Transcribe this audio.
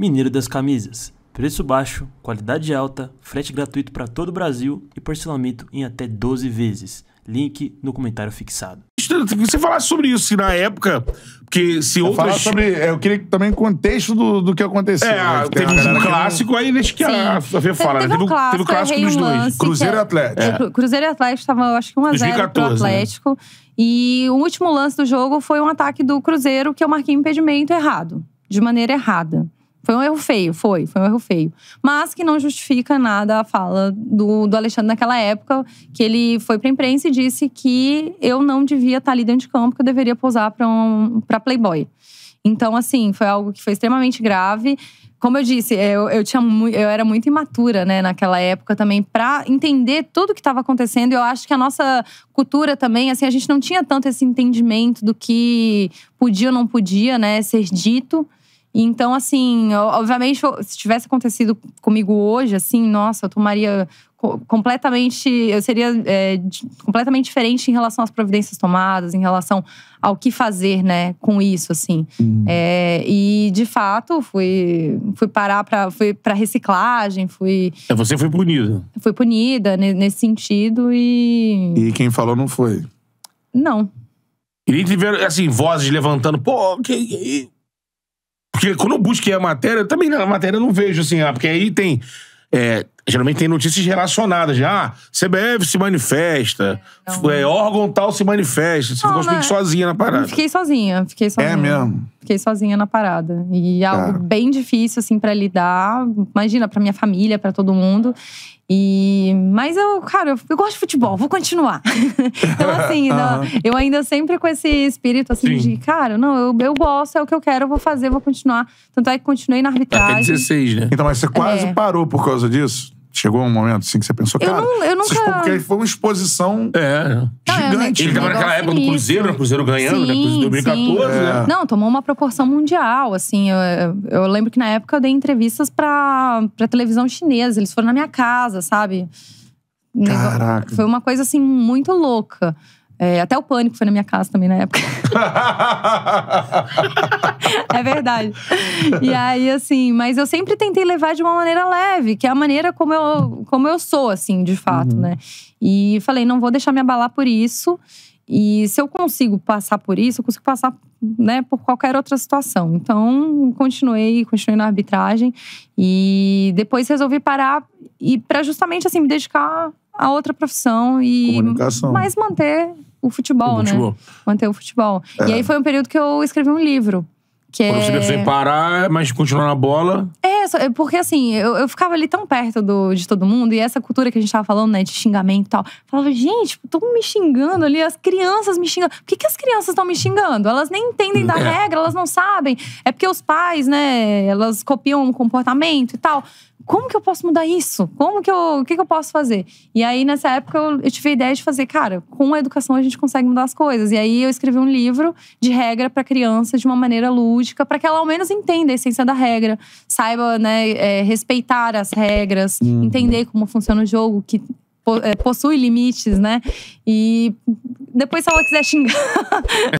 Mineiro das Camisas. Preço baixo, qualidade alta, frete gratuito para todo o Brasil e parcelamento em até 12 vezes. Link no comentário fixado. Você falasse sobre isso, se na época. Porque se eu outras. Falar sobre, eu queria também o contexto do, do que aconteceu. É, né? né teve um clássico aí, deixa que Sim. a Fê Teve, um clássico, teve clássico dos dois. Cruzeiro e Atlético. É. É. Cruzeiro e Atlético estava, eu acho que 1x0 pro né? Atlético. Né? E o último lance do jogo foi um ataque do Cruzeiro que eu marquei impedimento errado, de maneira errada. Foi um erro feio, foi, foi um erro feio. Mas que não justifica nada a fala do, do Alexandre naquela época, que ele foi pra imprensa e disse que eu não devia estar ali dentro de campo, que eu deveria posar pra, um, pra Playboy. Então, assim, foi algo que foi extremamente grave. Como eu disse, eu, eu, tinha, eu era muito imatura, né, naquela época também, para entender tudo o que estava acontecendo. Eu acho que a nossa cultura também, assim, a gente não tinha tanto esse entendimento do que podia ou não podia, né, ser dito. Então, assim, obviamente, se tivesse acontecido comigo hoje, assim, nossa, eu tomaria completamente. Eu seria é, completamente diferente em relação às providências tomadas, em relação ao que fazer, né, com isso, assim. Uhum. É, e, de fato, fui, fui parar pra, fui reciclagem, fui. É, você foi punida. Fui punida nesse sentido e. E quem falou não foi? Não. E tiveram, assim, vozes levantando, pô, que. Porque quando eu busquei a matéria, eu também na matéria eu não vejo assim, ah, porque aí tem. É, Geralmente tem notícias relacionadas. Já, ah, CBF se manifesta, não, é, órgão tal se manifesta. Você não, ficou mas... sozinha na parada. Fiquei sozinha, fiquei é sozinha. É mesmo? Fiquei sozinha na parada. E Cara. É tá. algo bem difícil, assim, para lidar. Imagina, para minha família, para todo mundo. E, mas eu, cara, eu, gosto de futebol, vou continuar. então, assim, não, eu ainda sempre com esse espírito assim Sim. de, cara, não, eu, eu gosto, é o que eu quero, eu vou fazer, vou continuar. Tanto é que continuei na tá arbitragem. Até 16, né? Então, mas você quase é. parou por causa disso? Chegou um momento assim que você pensou, eu cara, não, eu nunca... porque foi uma exposição é. é gigante. Ele tava né? naquela época do Cruzeiro, né? o Cruzeiro ganhando, né? sim, né? Cruzeiro 2014. É. Né? Não, tomou uma proporção mundial, assim. Eu, eu lembro que na época eu dei entrevistas pra, pra televisão chinesa. Eles foram na minha casa, sabe? Caraca. Foi uma coisa, assim, muito louca. É, até o pânico foi na minha casa também na época. é verdade. E aí, assim, mas eu sempre tentei levar de uma maneira leve, que é a maneira como eu, como eu sou, assim, de fato, uhum. né? E falei, não vou deixar me abalar por isso. E se eu consigo passar por isso, eu consigo passar né, por qualquer outra situação. Então, continuei, continuei na arbitragem e depois resolvi parar e para justamente assim me dedicar a outra profissão e mais manter o futebol, o né? futebol. né? Manter o futebol. É. E aí foi um período que eu escrevi um livro. Que Quando você é pensou em parar, mas continuar na bola. É, é, porque assim, eu, eu ficava ali tão perto do, de todo mundo, e essa cultura que a gente tava falando, né, de xingamento e tal. Falava, gente, todo mundo me xingando ali, as crianças me xingando. Por que, que as crianças estão me xingando? Elas nem entendem da é. regra, elas não sabem. É porque os pais, né, elas copiam o comportamento e tal como que eu posso mudar isso? Como que eu, o que, que eu posso fazer? E aí, nessa época, eu, eu, tive a ideia de fazer, cara, com a educação a gente consegue mudar as coisas. E aí, eu escrevi um livro de regra para criança de uma maneira lúdica, para que ela ao menos entenda a essência da regra, saiba, né, é, respeitar as regras, uhum. entender como funciona o jogo, que é, possui limites, né? E depois, se ela quiser xingar.